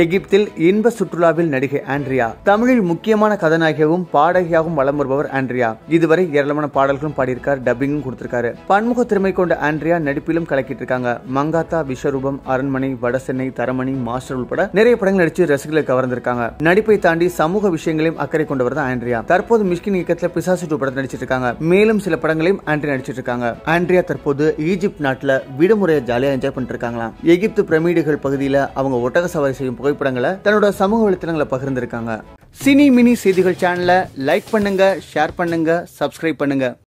எகிப்தில் இன்ப சுற்றுலாவில் நடிகை ஆண்ட்ரியா தமிழில் முக்கியமான கதாநாயகியாகவும் பாடகியாகவும் வளம் வருபவர் ஆண்ட்ரியா இதுவரை ஏராளமான பாடல்களும் பாடியிருக்கார் டப்பிங்கும் கொடுத்திருக்காரு பன்முக திறமை கொண்ட ஆண்ட்ரியா நடிப்பிலும் கலக்கிட்டு இருக்காங்க மங்காத்தா விஸ்வரூபம் அரண்மனை வடசென்னை தரமணி மாஸ்டர் உள்பட நிறைய படங்கள் நடிச்சு ரசிகர்களை கவர்ந்திருக்காங்க நடிப்பை தாண்டி சமூக விஷயங்களையும் அக்கறை கொண்டவர் தான் ஆண்ட்ரியா தற்போது மிஷ்கின் இயக்கத்தில் பிசாசு டூ நடிச்சிட்டு இருக்காங்க மேலும் சில படங்களையும் ஆண்ட்ரியா நடிச்சிட்டு இருக்காங்க ஆண்ட்ரியா தற்போது ஈஜிப்ட் நாட்டில் விடுமுறையை ஜாலியாக என்ஜாய் பண்ணிட்டு இருக்காங்களா எகிப்து பிரமிடுகள் பகுதியில் அவங்க ஒட்டக சவாரி செய்யும் புகைப்படங்களை தன்னோட சமூக வலைத்தளங்களை பகிர்ந்திருக்காங்க சினி மினி செய்திகள் சேனலை லைக் பண்ணுங்க ஷேர் பண்ணுங்க சப்ஸ்கிரைப் பண்ணுங்க